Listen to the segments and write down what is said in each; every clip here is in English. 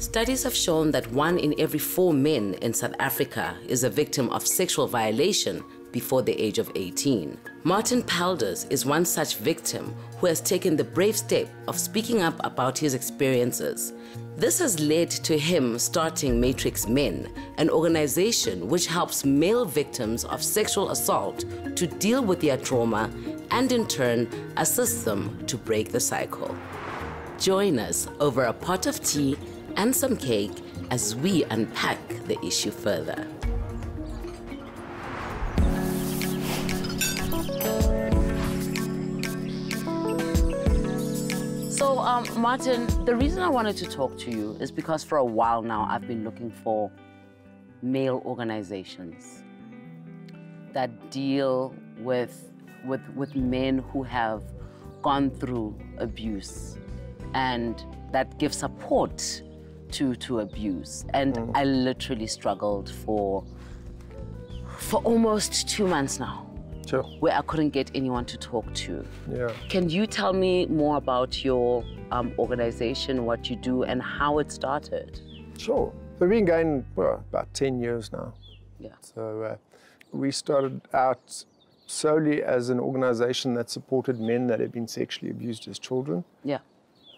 Studies have shown that one in every four men in South Africa is a victim of sexual violation before the age of 18. Martin Palders is one such victim who has taken the brave step of speaking up about his experiences. This has led to him starting Matrix Men, an organization which helps male victims of sexual assault to deal with their trauma and in turn assist them to break the cycle. Join us over a pot of tea and some cake as we unpack the issue further. So, um, Martin, the reason I wanted to talk to you is because for a while now I've been looking for male organizations that deal with, with, with men who have gone through abuse and that give support to to abuse, and mm. I literally struggled for for almost two months now. Sure. Where I couldn't get anyone to talk to. Yeah. Can you tell me more about your um, organization, what you do, and how it started? Sure. So we've been going well, about 10 years now. Yeah. So uh, we started out solely as an organization that supported men that had been sexually abused as children. Yeah.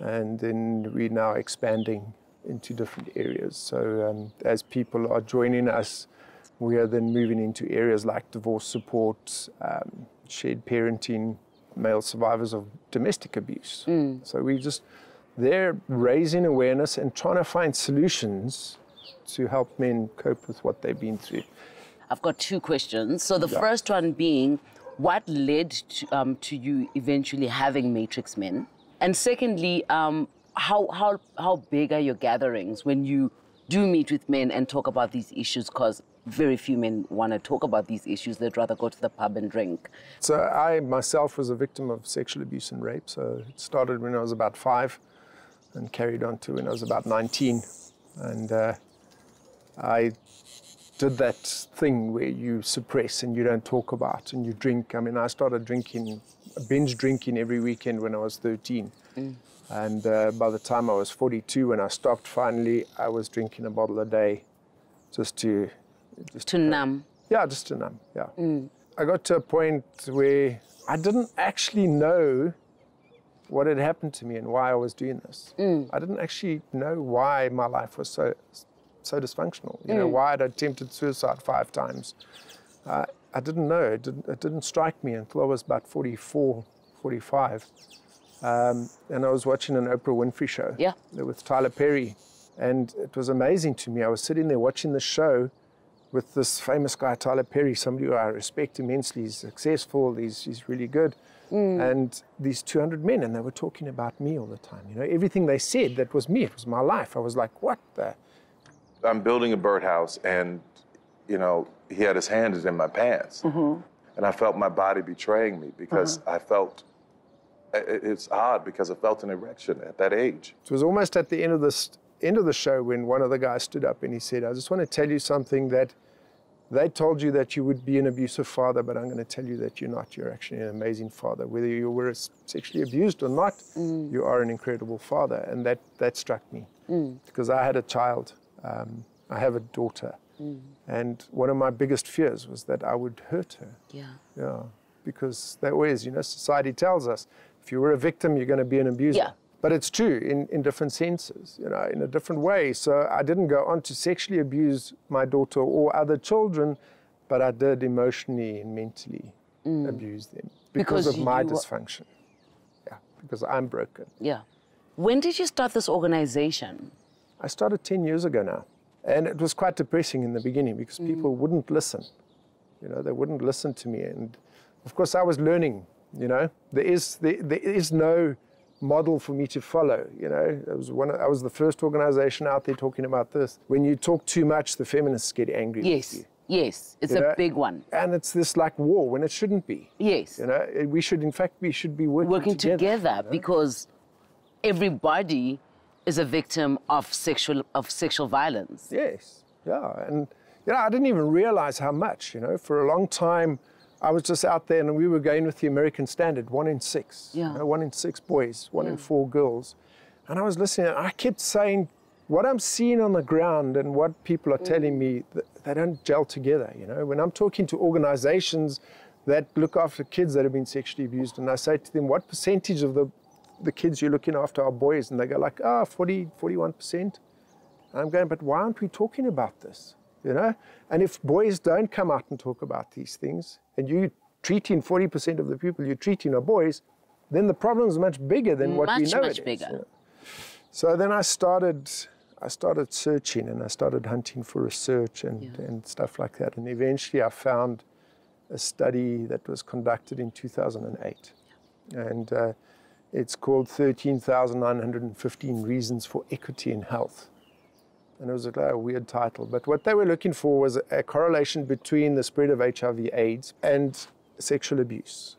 And then we're now expanding into different areas. So um, as people are joining us, we are then moving into areas like divorce support, um, shared parenting, male survivors of domestic abuse. Mm. So we just they're raising awareness and trying to find solutions to help men cope with what they've been through. I've got two questions. So the yeah. first one being, what led to, um, to, you eventually having Matrix Men? And secondly, um, how, how, how big are your gatherings when you do meet with men and talk about these issues? Because very few men want to talk about these issues. They'd rather go to the pub and drink. So I myself was a victim of sexual abuse and rape. So it started when I was about five and carried on to when I was about 19. And uh, I did that thing where you suppress and you don't talk about and you drink. I mean, I started drinking, binge drinking every weekend when I was 13. Mm. And uh, by the time I was 42, when I stopped finally, I was drinking a bottle a day just to... Just to, numb. Yeah, just to numb, yeah. Mm. I got to a point where I didn't actually know what had happened to me and why I was doing this. Mm. I didn't actually know why my life was so so dysfunctional. You mm. know, why I'd attempted suicide five times. Uh, I didn't know. It didn't, it didn't strike me until I was about 44, 45. Um, and I was watching an Oprah Winfrey show yeah. with Tyler Perry. And it was amazing to me. I was sitting there watching the show with this famous guy, Tyler Perry, somebody who I respect immensely. He's successful, he's, he's really good. Mm. And these 200 men, and they were talking about me all the time. You know, everything they said, that was me, it was my life. I was like, what the? I'm building a birdhouse, and, you know, he had his hands in my pants. Mm-hmm. And I felt my body betraying me because mm-hmm. I felt it's odd because I felt an erection at that age. It was almost at the end of the end of the show when one of the guys stood up and he said, "I just want to tell you something that." They told you that you would be an abusive father, but I'm going to tell you that you're not. You're actually an amazing father. Whether you were sexually abused or not, mm. you are an incredible father. And that, that struck me mm. because I had a child. Um, I have a daughter. Mm. And one of my biggest fears was that I would hurt her. Yeah. Yeah. Because that always, you know, society tells us if you were a victim, you're going to be an abuser. Yeah. But it's true in, in different senses, you know, in a different way. So I didn't go on to sexually abuse my daughter or other children, but I did emotionally and mentally mm. abuse them because, because of my dysfunction. Yeah, because I'm broken. Yeah. When did you start this organization? I started 10 years ago now. And it was quite depressing in the beginning because mm. people wouldn't listen. You know, they wouldn't listen to me. And of course, I was learning you know, there is there, there is no model for me to follow. You know, I was one. I was the first organization out there talking about this. When you talk too much, the feminists get angry. Yes. Yes, it's you a know? big one. And it's this like war when it shouldn't be. Yes. You know, we should in fact we should be working, working together, together you know? because everybody is a victim of sexual of sexual violence. Yes. Yeah. And you know, I didn't even realize how much, you know, for a long time I was just out there and we were going with the American standard, one in six. Yeah. You know, one in six boys, one yeah. in four girls. And I was listening and I kept saying, what I'm seeing on the ground and what people are mm. telling me, mm. they don't gel together. You know, when I'm talking to organizations that look after kids that have been sexually abused and I say to them, what percentage of the, the kids you're looking after are boys? And they go like, ah, oh, 40, 41%. I'm going, but why aren't we talking about this? You know, and if boys don't come out and talk about these things, and you're treating 40% of the people you're treating are boys, then the problem is much bigger than what much, we know. Much, much bigger. So then I started, I started searching and I started hunting for research and, yeah. and stuff like that. And eventually I found a study that was conducted in 2008. Yeah. And uh, it's called 13,915 Reasons for Equity in Health and it was a weird title. But what they were looking for was a correlation between the spread of HIV/AIDS and sexual abuse.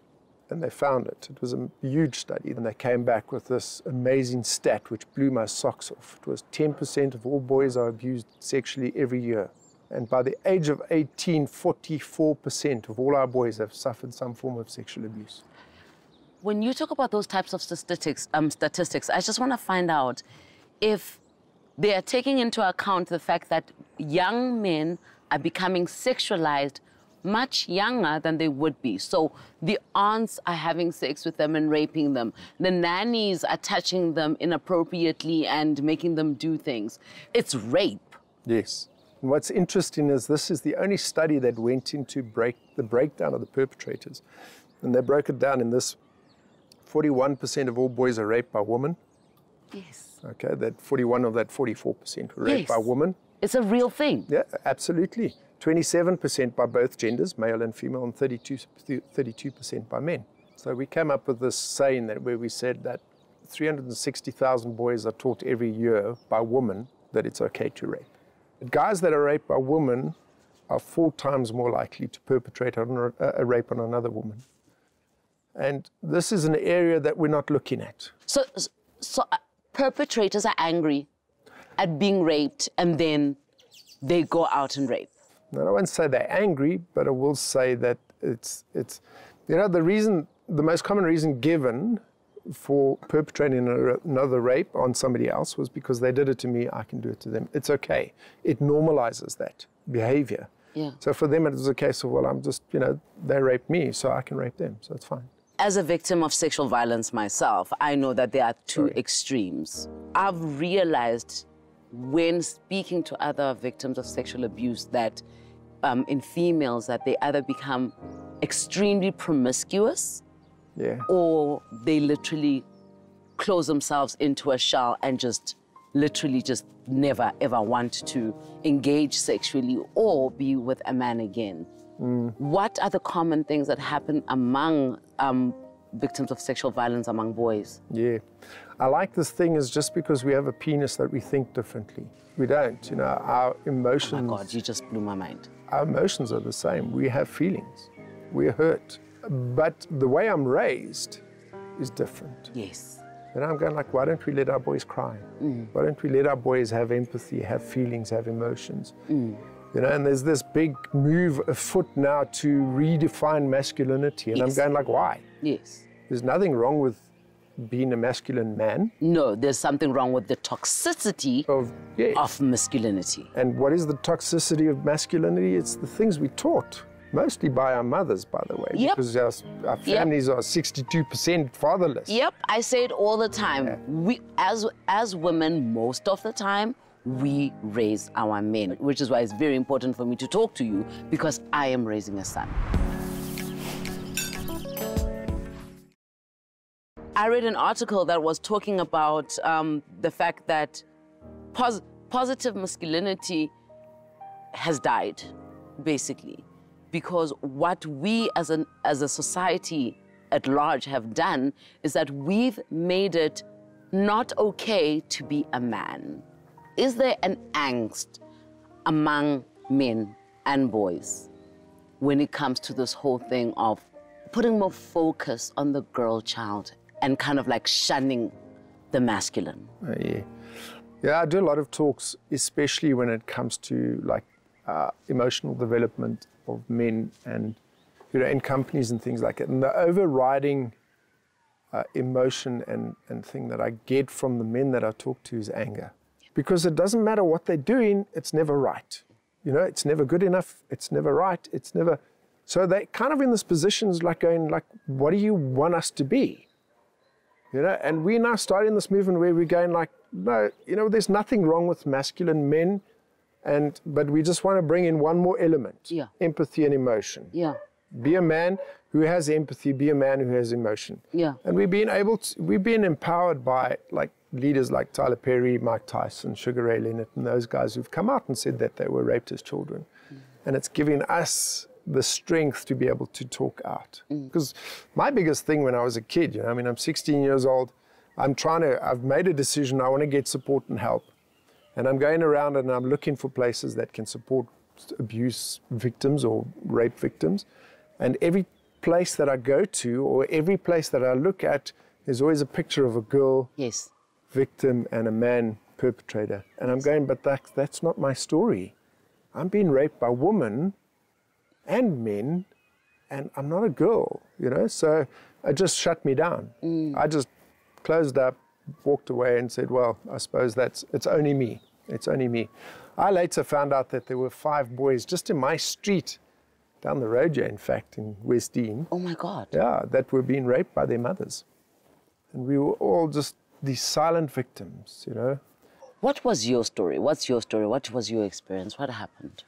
And they found it. It was a huge study. And they came back with this amazing stat which blew my socks off. It was 10% of all boys are abused sexually every year. And by the age of 18, 44% of all our boys have suffered some form of sexual abuse. When you talk about those types of statistics, um, statistics I just want to find out if they are taking into account the fact that young men are becoming sexualized much younger than they would be. So the aunts are having sex with them and raping them. The nannies are touching them inappropriately and making them do things. It's rape. Yes. And what's interesting is this is the only study that went into break, the breakdown of the perpetrators. And they broke it down in this 41% of all boys are raped by women. Yes okay, that 41 of that 44% were yes. raped by women. It's a real thing. Yeah, absolutely. 27% by both genders, male and female, and 32, 32% by men. So we came up with this saying that where we said that 360,000 boys are taught every year by women that it's okay to rape. But guys that are raped by women are four times more likely to perpetrate a rape on another woman. And this is an area that we're not looking at. So, so perpetrators are angry at being raped and then they go out and rape. No, I won't say they're angry, but I will say that it's, it's, you know, the reason, the most common reason given for perpetrating another rape on somebody else was because they did it to me, I can do it to them. It's okay. It normalizes that behavior. Yeah. So for them, it was a case of, well, I'm just, you know, they raped me, so I can rape them, so it's fine as a victim of sexual violence myself, I know that there are two Sorry. extremes. I've realized when speaking to other victims of sexual abuse that um, in females that they either become extremely promiscuous yeah. or they literally close themselves into a shell and just literally just never ever want to engage sexually or be with a man again. Mm. What are the common things that happen among um, victims of sexual violence among boys? Yeah. I like this thing is just because we have a penis that we think differently. We don't. You know, our emotions. Oh my God, you just blew my mind. Our emotions are the same. We have feelings. We're hurt. But the way I'm raised is different. Yes. And I'm going like, why don't we let our boys cry? Mm. Why don't we let our boys have empathy, have feelings, have emotions? Mm. You know, and there's this big move afoot now to redefine masculinity. And yes. I'm going like, why? Yes. There's nothing wrong with being a masculine man. No, there's something wrong with the toxicity of, yes. of masculinity. And what is the toxicity of masculinity? It's the things we taught, mostly by our mothers, by the way, yep. because our, our families yep. are 62% fatherless. Yep, I say it all the time. Yeah. We, as, as women, most of the time, we raise our men, which is why it's very important for me to talk to you because I am raising a son. I read an article that was talking about um, the fact that pos positive masculinity has died, basically, because what we as, an, as a society at large have done is that we've made it not okay to be a man is there an angst among men and boys when it comes to this whole thing of putting more focus on the girl child and kind of like shunning the masculine? Uh, yeah. yeah, I do a lot of talks, especially when it comes to like uh, emotional development of men and, you know, in companies and things like that. And the overriding uh, emotion and, and thing that I get from the men that I talk to is anger because it doesn't matter what they're doing, it's never right. You know, it's never good enough, it's never right, it's never. So they're kind of in this position, like going, like, what do you want us to be? You know, and we're now starting this movement where we're going like, no, you know, there's nothing wrong with masculine men, and but we just want to bring in one more element: yeah. empathy and emotion. Yeah. Be a man who has empathy. Be a man who has emotion. Yeah. And we've been able to, we've been empowered by like leaders like Tyler Perry, Mike Tyson, Sugar Ray Leonard, and those guys who've come out and said that they were raped as children. Mm. And it's giving us the strength to be able to talk out. Because mm. my biggest thing when I was a kid, you know, I mean, I'm 16 years old. I'm trying to, I've made a decision. I want to get support and help. And I'm going around and I'm looking for places that can support abuse victims or rape victims. And every place that I go to or every place that I look at, there's always a picture of a girl. Yes victim and a man perpetrator. And I'm going, but that, that's not my story. I'm being raped by women and men, and I'm not a girl, you know? So it just shut me down. Mm. I just closed up, walked away, and said, well, I suppose that's, it's only me. It's only me. I later found out that there were five boys just in my street, down the road, yeah, in fact, in West Dean. Oh my God. Yeah, that were being raped by their mothers. And we were all just these silent victims, you know. What was your story? What's your story? What was your experience? What happened?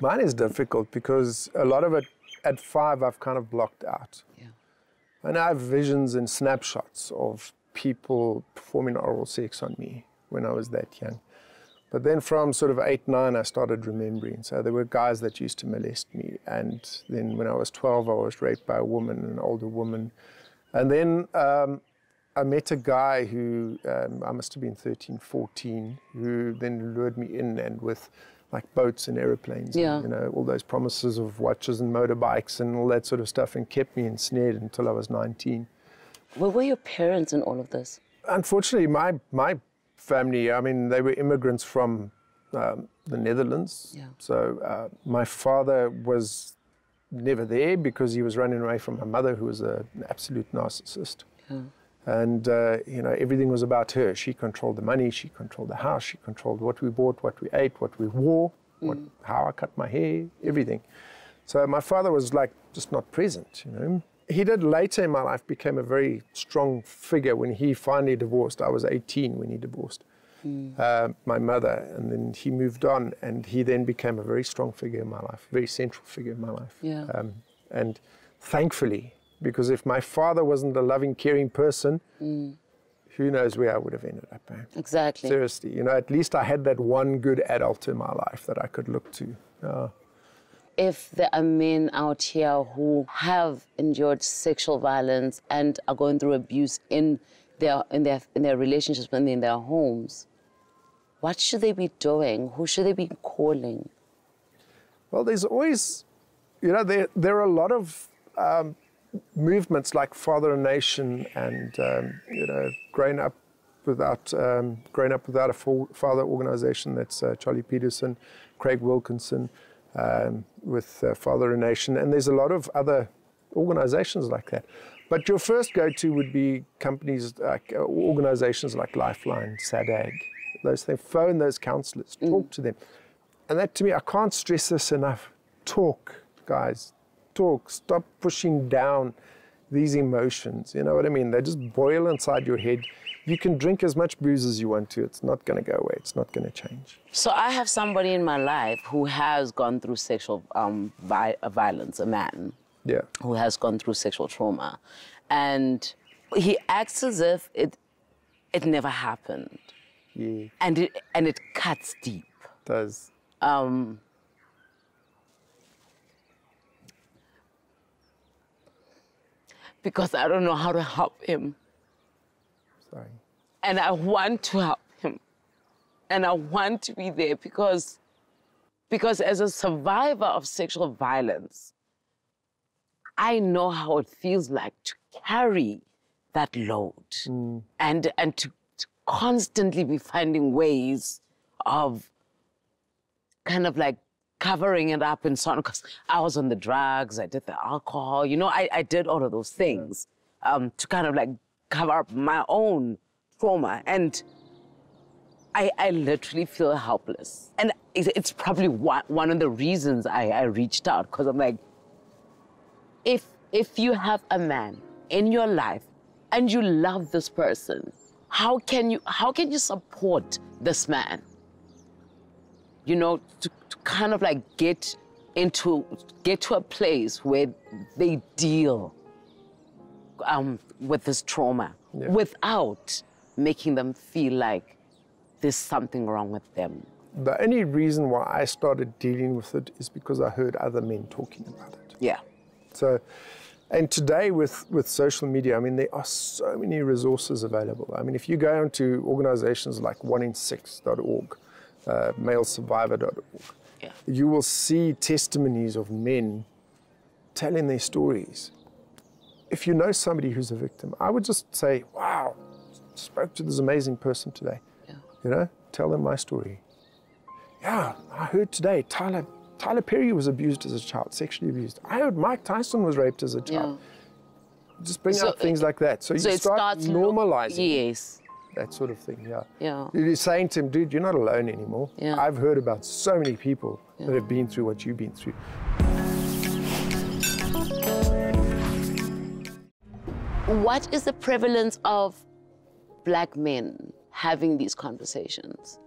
Mine is difficult because a lot of it at five I've kind of blocked out. Yeah. And I have visions and snapshots of people performing oral sex on me when I was that young. But then from sort of eight, nine, I started remembering. So there were guys that used to molest me. And then when I was 12, I was raped by a woman, an older woman. And then um, I met a guy who, um, I must have been 13, 14, who then lured me in and with like boats and aeroplanes, yeah. and, you know, all those promises of watches and motorbikes and all that sort of stuff and kept me ensnared until I was 19. Where were your parents in all of this? Unfortunately, my, my family, I mean, they were immigrants from um, the Netherlands. Yeah. So uh, my father was never there because he was running away from my mother, who was a, an absolute narcissist. Yeah. And, uh, you know, everything was about her. She controlled the money, she controlled the house, she controlled what we bought, what we ate, what we wore, mm. what, how I cut my hair, everything. So my father was like just not present, you know. He did later in my life became a very strong figure when he finally divorced. I was 18 when he divorced mm. uh, my mother, and then he moved on, and he then became a very strong figure in my life, very central figure in my life. Yeah. Um, and thankfully, because if my father wasn't a loving, caring person, mm. who knows where I would have ended up. Eh? Exactly. Seriously, you know, at least I had that one good adult in my life that I could look to. Uh, if there are men out here who have endured sexual violence and are going through abuse in their in their in their relationships and in their homes, what should they be doing? Who should they be calling? Well, there's always, you know, there there are a lot of um, movements like Father and Nation and um, you know growing up without um, growing up without a father organization. That's uh, Charlie Peterson, Craig Wilkinson, um, with uh, Father and Nation, and there's a lot of other organizations like that. But your first go-to would be companies like uh, organizations like Lifeline, SADAG, those things. Phone those counselors, talk mm. to them, and that to me, I can't stress this enough. Talk, guys talk, stop pushing down these emotions. You know what I mean? They just boil inside your head. You can drink as much booze as you want to. It's not going to go away. It's not going to change. So I have somebody in my life who has gone through sexual um, violence, a man. Yeah. Who has gone through sexual trauma. And he acts as if it, it never happened. Yeah. And it, and it cuts deep. It does. Um, because I don't know how to help him. Sorry. And I want to help him. And I want to be there because, because as a survivor of sexual violence, I know how it feels like to carry that load mm. and, and to, to constantly be finding ways of kind of like covering it up and so on because I was on the drugs, I did the alcohol, you know, I, I did all of those things um, to kind of like cover up my own trauma. And I, I literally feel helpless. And it's, it's probably one, one of the reasons I, I reached out because I'm like, if, if you have a man in your life and you love this person, how can you, how can you support this man? You know, to, to kind of like get into get to a place where they deal um, with this trauma yeah. without making them feel like there's something wrong with them. The only reason why I started dealing with it is because I heard other men talking about it. Yeah. So, and today with, with social media, I mean, there are so many resources available. I mean, if you go onto organizations like oneinsix.org, uh, malesurvivor.org, yeah. you will see testimonies of men telling their stories. If you know somebody who's a victim, I would just say, wow, spoke to this amazing person today. Yeah. You know, tell them my story. Yeah, I heard today Tyler, Tyler Perry was abused as a child, sexually abused. I heard Mike Tyson was raped as a child. Yeah. Just bring so, up things like that. So, so you start normalizing. Yes that sort of thing. Yeah. Yeah. You're saying to him, dude, you're not alone anymore. Yeah. I've heard about so many people yeah. that have been through what you've been through. What is the prevalence of black men having these conversations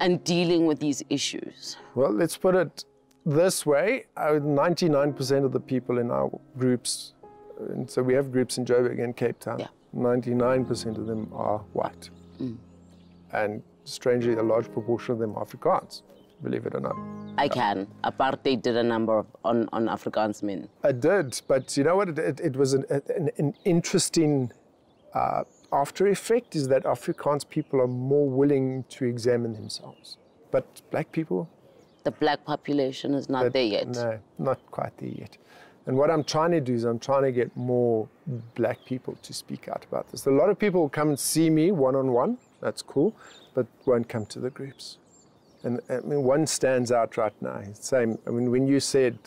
and dealing with these issues? Well, let's put it this way 99% uh, of the people in our groups, and so we have groups in Joburg and Cape Town. Yeah 99% of them are white. Mm. And strangely, a large proportion of them are Afrikaans, believe it or not. I can. Apartheid did a number on, on Afrikaans men. It did, but you know what? It, it, it was an, an, an interesting uh, after effect is that Afrikaans people are more willing to examine themselves. But black people? The black population is not there yet. No, not quite there yet. And what I'm trying to do is I'm trying to get more black people to speak out about this. A lot of people come and see me one on one, that's cool, but won't come to the groups. And I mean, one stands out right now. Same, I mean, when you said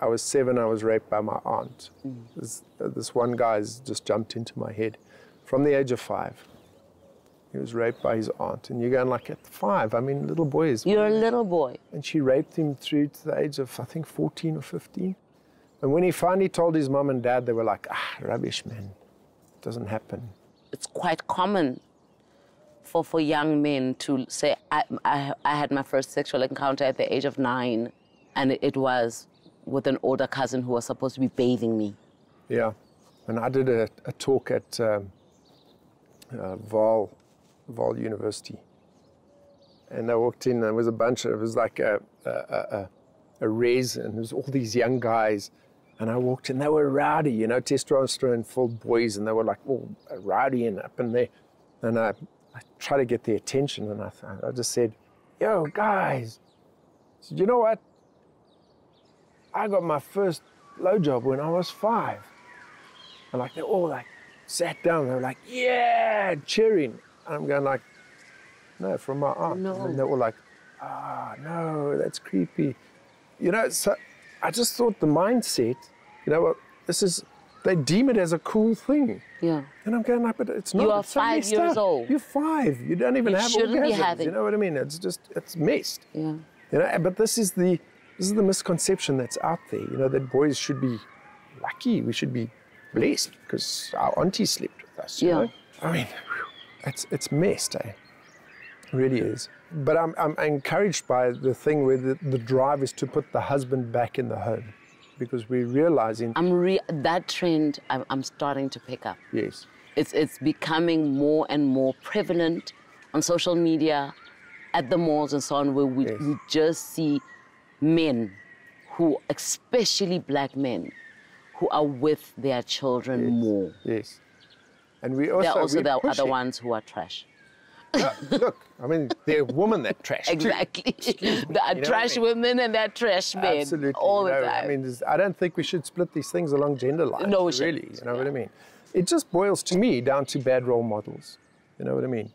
I was seven, I was raped by my aunt, mm. this, this one guy's just jumped into my head from the age of five. He was raped by his aunt. And you're going like, at five, I mean, little boys. You're a little boy. And she raped him through to the age of, I think, 14 or 15. And when he finally told his mom and dad, they were like, ah, rubbish, man. It doesn't happen. It's quite common for, for young men to say, I, I, I had my first sexual encounter at the age of nine, and it, was with an older cousin who was supposed to be bathing me. Yeah. And I did a, a talk at um, uh, Val, Val University. And I walked in, and there was a bunch of, it was like a, a, a, a raise, and there was all these young guys and I walked in, they were rowdy, you know, testosterone filled boys, and they were like all rowdy and up in there. And I, I tried to get their attention, and I, I just said, Yo, guys, said, you know what? I got my first blowjob when I was five. And like, they all like sat down, they were like, Yeah, cheering. And I'm going, like, No, from my aunt. No. And they were like, Ah, oh, no, that's creepy. You know, so I just thought the mindset, you know, well, this is, they deem it as a cool thing. Yeah. And I'm going, like, but it's not. You are five years stuff. old. You're five. You don't even have shouldn't orgasms. Be having. You know what I mean? It's just, it's messed. Yeah. You know, but this is the, this is the misconception that's out there, you know, that boys should be lucky. We should be blessed because our auntie slept with us, yeah. Know? I mean, it's, it's messed, eh? It really is but I'm, I'm, encouraged by the thing where the, the, drive is to put the husband back in the home because we're realizing. I'm re- that trend I'm, I'm starting to pick up. Yes. It's, it's becoming more and more prevalent on social media, at the malls and so on, where we, yes. we just see men who, especially black men, who are with their children yes. more. Yes. And we also. they are also the other ones who are trash look, I mean, they're women that trash. Exactly. there trash I mean? women and there are trash men. Absolutely. All you know, the time. I mean, I don't think we should split these things along gender lines. No, we Really, shouldn't. you know yeah. what I mean? It just boils to me down to bad role models. You know what I mean?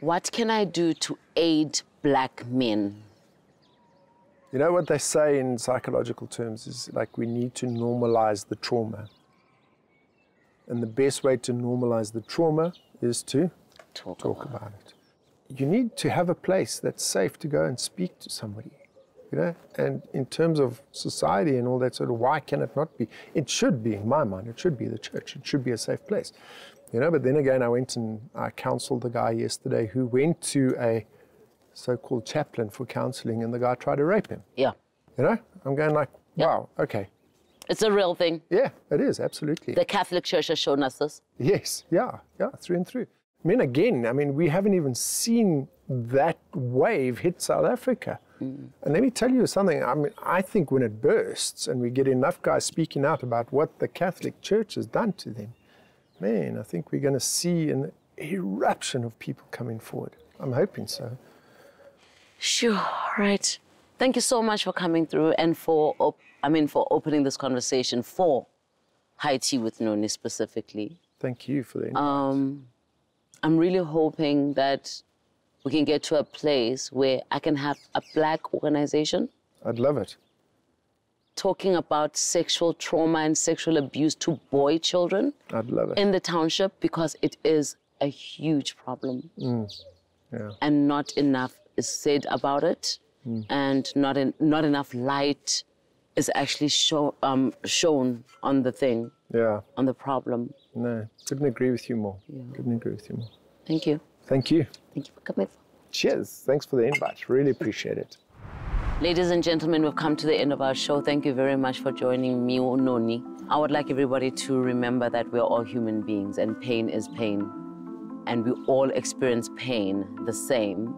What can I do to aid black men? You know what they say in psychological terms is like we need to normalize the trauma. And the best way to normalize the trauma is to talk, talk about, about it. You need to have a place that's safe to go and speak to somebody. You know, and in terms of society and all that sort of, why can it not be? It should be, in my mind, it should be the church. It should be a safe place, you know. But then again, I went and I counselled the guy yesterday who went to a so-called chaplain for counselling, and the guy tried to rape him. Yeah. You know, I'm going like, wow, okay. It's a real thing. Yeah, it is absolutely. The Catholic Church has shown us this. Yes, yeah, yeah, through and through. I mean, again, I mean, we haven't even seen that wave hit South Africa. Mm. And let me tell you something. I mean, I think when it bursts and we get enough guys speaking out about what the Catholic Church has done to them, man, I think we're going to see an eruption of people coming forward. I'm hoping so. Sure. Right. Thank you so much for coming through and for, I mean, for opening this conversation for Haiti with Noni specifically. Thank you for the invite. Um, I'm really hoping that we can get to a place where I can have a black organization. I'd love it. Talking about sexual trauma and sexual abuse to boy children. I'd love it. In the township because it is a huge problem. Mm. Yeah. And not enough is said about it. Mm. And not, in, not enough light is actually show, um, shown on the thing. Yeah. On the problem. No, couldn't agree with you more. Yeah. Couldn't agree with you more. Thank you. Thank you. Thank you for coming. Cheers. Thanks for the invite. Really appreciate it. Ladies and gentlemen, we've come to the end of our show. Thank you very much for joining me, Ononi. I would like everybody to remember that we're all human beings and pain is pain. And we all experience pain the same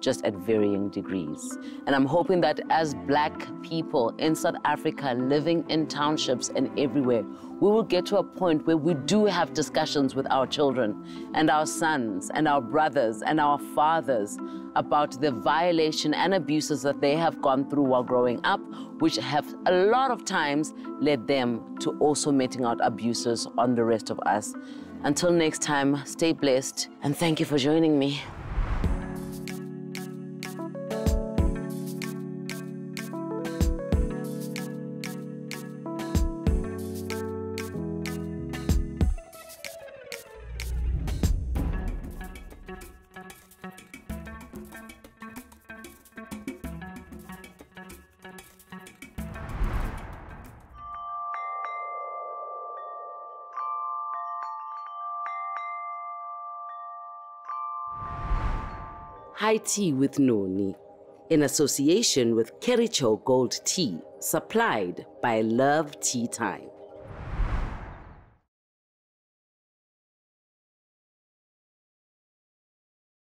just at varying degrees. And I'm hoping that as black people in South Africa living in townships and everywhere, we will get to a point where we do have discussions with our children and our sons and our brothers and our fathers about the violation and abuses that they have gone through while growing up, which have a lot of times led them to also meting out abuses on the rest of us. Until next time, stay blessed and thank you for joining me. High Tea with Noni, in association with Kericho Gold Tea, supplied by Love Tea Time.